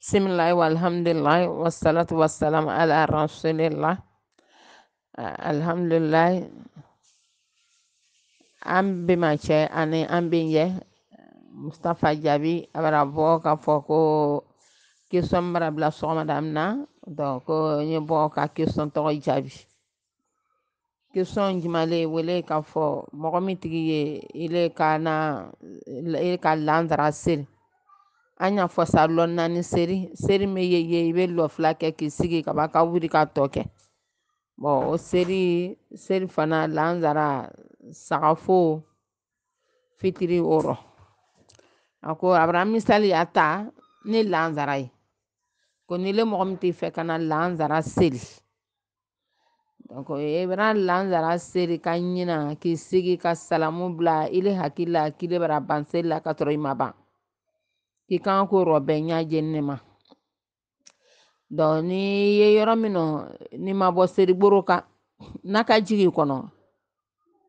بسم الله والحمد لله والصلاة والسلام على رسول الله الحمد لله an bi ma cɛ ani an bi ɲɛ mustapha jaabi a bara bɔ k'a fɔ ko kesɔn bara bila sɔgɔmada min na donc ko n ye bɔ ka kesɔn tɔgɔ jaabi kesɔn jumale wele k'a fɔ mɔgɔ min tigi ye ile ka na ile ka landara seli An y'a fɔ naani seri seri min ye ye i bɛ lɔ fila kɛ k'i sigi ka b'a ka wuli ka tɔ kɛ o seri seri fana lansara sagafo fitiri wɔɔrɔ a ko abara misaliya ta ni lansara ye ko ni le mɔgɔ min t'i fɛ ka na lansara seli i e bɛna lansara seli ka ɲina k'i sigi ka salamu bila i hakili la k'i le bara ban seli la ka sɔrɔ i ma ban Kikan koro bɛnya gyenni ma. Donc n'i ye yɔrɔ min nɔ n'i ma bɔ selikoro kan n'a ka jigin kɔnɔ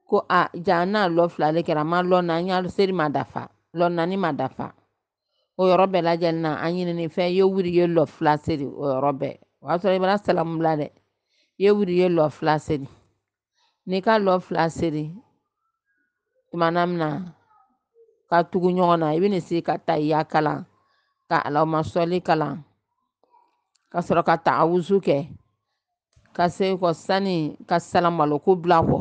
ko a ja n'a lɔ fila de kɛra an ma lɔ na y'a seli ma dafa lɔ naani ma dafa o yɔrɔ bɛɛ lajɛlen na an ɲinini fɛn i ye wuli i ye lɔ fila seri o yɔrɔ bɛɛ o y'a sɔrɔ i bɛna salamu bila dɛ ye wuli ye lɔ fila seli n'i ka lɔ fila seli tumana min na ka tugu ɲɔgɔn na i bɛ se ka ta y'a kalan ka alama sɔli kalan ka sɔrɔ ka ta awusu kɛ ka se kɔ sani ka salamaloko bila kɔ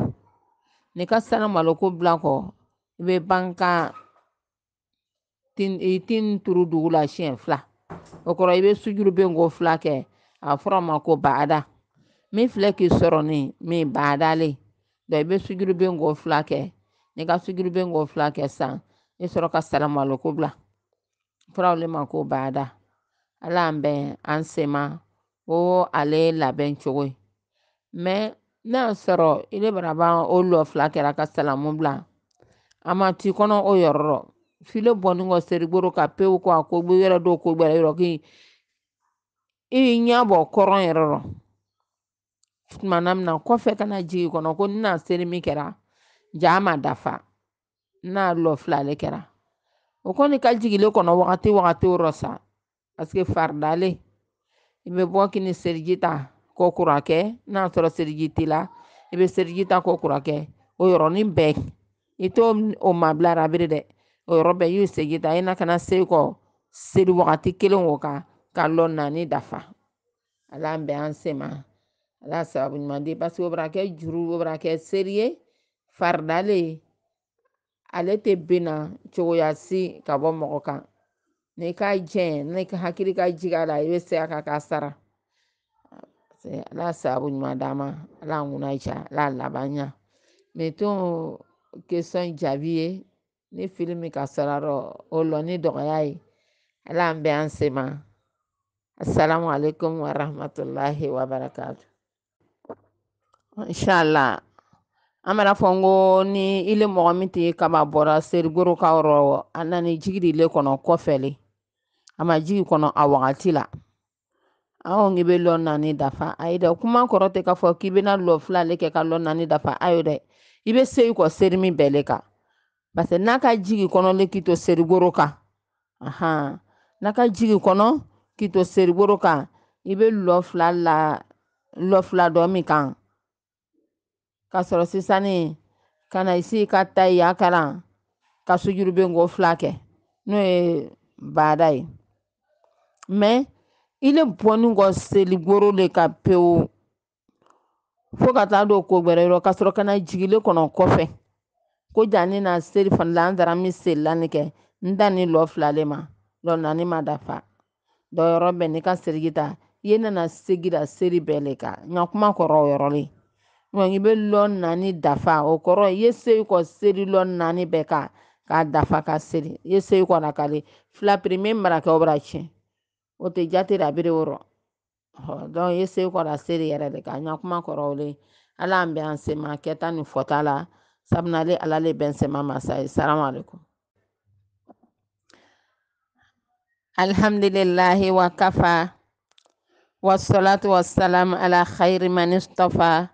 n'i ka salamaloko bila a kɔ i bɛ ban ka tin i tin turu dugu la siɲɛ fila o kɔrɔ i bɛ sujuru bɛ fila kɛ a fɔra ma ko baada min filɛ k'i sɔrɔ nin min baadalen i bɛ sujuru bɛ fila kɛ n'i ka sujuru bɛ ko fila kɛ san n sɔrɔ ka salamalo ko bila furaw ma ko baada ala an bɛn an sema o ale labɛn cogo ye mɛ n'a sɔrɔ ile baraba o lɔ fila kɛra ka salamu bila a ma t'i kɔnɔ o yɔrɔ rɔ file bɔnni kɔ serigboro ka pewu ko a ko gbe yɔrɔ dɔw ko gbɛrɛ yɔrɔ k'i i ɲabɔ kɔrɔn yɛrɛ rɔ tuma na min na kɔfɛ kana jigin kɔnɔ ko na seli min kɛra ja ma dafa n'a lɔ fila ale kɛra o kɔni ka jigilen kɔnɔ wagati wagati yɔrɔ sa paseke faridalen i bɛ bɔ k'i ni ta kɔ kura kɛ n'a sɔrɔ seliji t'i la i bɛ seliji ta kɔ kura o yɔrɔnin bɛɛ i t'o o mabila rabiri dɛ o yɔrɔ bɛɛ y'u seliji ta i na kana se kɔ seli wagati kelen o kan ka lɔ naani dafa ala an bɛn an se ala sababu ɲuman di paseke o bɛ kɛ juru o bɛ kɛ seli ye faridalen ale tɛ bɛna cogoya si ka bɔ mɔgɔ kan n'i ka jɛn n'i ka hakili ka jigin a la i bɛ se a kan k'a sara ala sababu ɲuman d'an ma ala ŋuna ja ala laban ɲa ton kesɔn jaabi ye ni fili min ka sara rɔ o lɔ ni dɔgɔya ye ala an bɛ an se ma assalamu alaikum warahmatullahi wabarakatuh inshallah An mana fɔ n ko ni ile mɔgɔ min tɛ kama bɔra serikorokaw rɔ a nana jigi dele kɔnɔ kɔfɛlen a ma jigi kɔnɔ a wagati la anw k'i bɛ lɔ naani dafa a ye dɛ kuma kɔrɔ tɛ k'a fɔ k'i bɛna lɔ filalen kɛ ka lɔ naani dafa a ye dɛ i bɛ se i kɔ seri min bɛɛ le kan parce que n'a ka jigi kɔnɔlen k'i to serikoro kan ahan n'a ka jigi kɔnɔ k'i to serikoro kan i bɛ lɔ fila la lɔ fila dɔ min kan ka sɔrɔ sisan ka na i ka ta i y'a kalan ka sujurubenko fila kɛ n'o ye baada ye mɛ i le bɔnni kɔ seligoro le ka pewu fo ka taa don ko gbɛrɛ yɔrɔ ka sɔrɔ ka na jigile kɔnɔ kɔfɛ ko ja ne na seli fana la an taara n bɛ selila nin kɛ n da ni lɔ fila le ma lɔ naani ma dafa dɔ yɔrɔ bɛ ne ka seliki ta i ye nana segi la seli bɛɛ le kan nka kuma kɔrɔ o yɔrɔ le nyɔŋi be lɔn nani dafa o kɔrɔ ye seyi kɔ seri lɔn nani bɛɛ kan k'a dafa ka seri ye seyi kɔ na kale fila piri min mana kɛ o bɛna tiɲɛ o tɛ jate la biri wɔrɔ dɔnku ye seyi kɔ na seri yɛrɛ de ka ɲa kuma kɔrɔ o le ala an bɛ an sema kɛta ni fɔta la sabula ale ala le bɛ n sema masa ye salamalekum alhamdulilahi wa kafa wasalatu wasalam ala khayri man istafa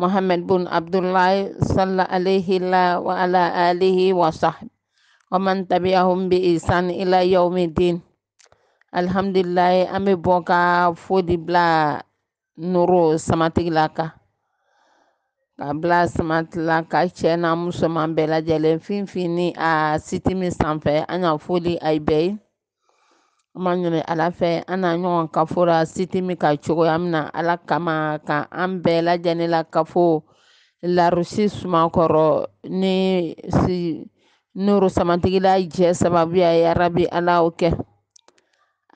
محمد بن عبد الله صلى عليه الله وعلى آله وصحبه ومن تبعهم بإحسان إلى يوم الدين الحمد لله أمي بوكا فود بلا نورو سماتي لكا بلا سماتي لكا شينا مسلمان بلا جلين فين فيني آ ستي أنا فودي أي بي An ma ɲini e ala fɛ an na ɲɔgɔn ka la siti min ka cogoya min na ala kama ka an bɛɛ lajɛlen la kafo larusi sumakɔrɔ ni si nuru samatigila jɛ sababuya ye arabi ala o kɛ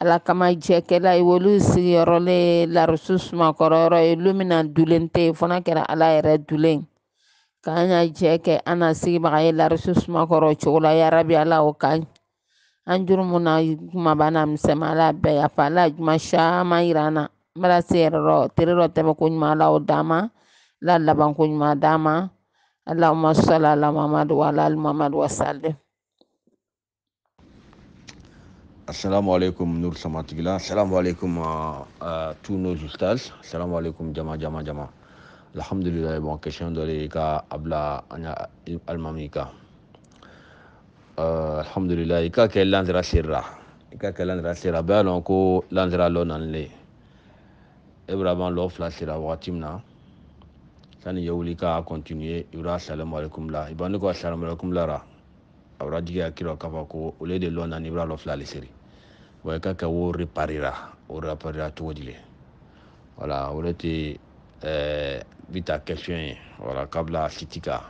ala kama jɛkɛla ye olu sigiyɔrɔ le larusi sumakɔrɔ ye lu min dulen tɛ e fana kɛra ala yɛrɛ e dulen k'an y'a jɛ kɛ an na sigibaga ye larusi sumakɔrɔ cogo la arabi ala o kan An juru mun na kumaba n'a misɛnmaya bɛɛ yafa juma caman yira an na. N bala se yɛrɛ rɔ, tere ko ɲuman d'an ma. laban ɲuman ma. Allahumma salli ala Muhammad wa ala ali Muhammad wa sallim. Assalamu alaikum Nur Samatigila. Assalamu alaikum à, à tous nos ustaz. Assalamu alaikum jama jama jama. Alhamdulillah bon dɔ ka abla an alimami kan uh, alhamdulillah i ka kɛ landira serira i ka kɛ landira sera bɛɛ y'a lɔn ko landira lɔ nani le ibrahima lɔ fila sera wagati min na sani ye wuli ka continue ibra salamu alaikum la iba ne ko salamu la ra abra jigi ya kira k'a fɔ ko ole de lɔ nani ibra lɔ fila le seri wa i ka kɛ wo reparera o reparera cogo di le wala o de tɛ ɛɛ eh, bi ta question ye wala kabila siti kan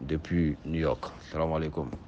depuis New York. Salam alaikum.